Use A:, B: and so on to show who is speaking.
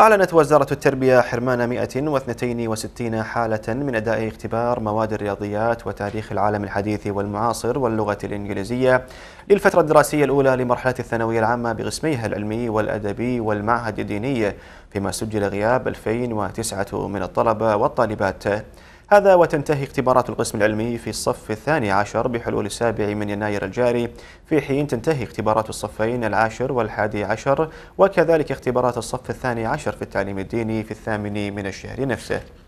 A: أعلنت وزارة التربية حرمان 162 حالة من أداء اختبار مواد الرياضيات وتاريخ العالم الحديث والمعاصر واللغة الإنجليزية للفترة الدراسية الأولى لمرحلة الثانوية العامة بقسميها العلمي والأدبي والمعهد الديني فيما سجل غياب 2009 من الطلبة والطالبات هذا وتنتهي اختبارات القسم العلمي في الصف الثاني عشر بحلول السابع من يناير الجاري في حين تنتهي اختبارات الصفين العاشر والحادي عشر وكذلك اختبارات الصف الثاني عشر في التعليم الديني في الثامن من الشهر نفسه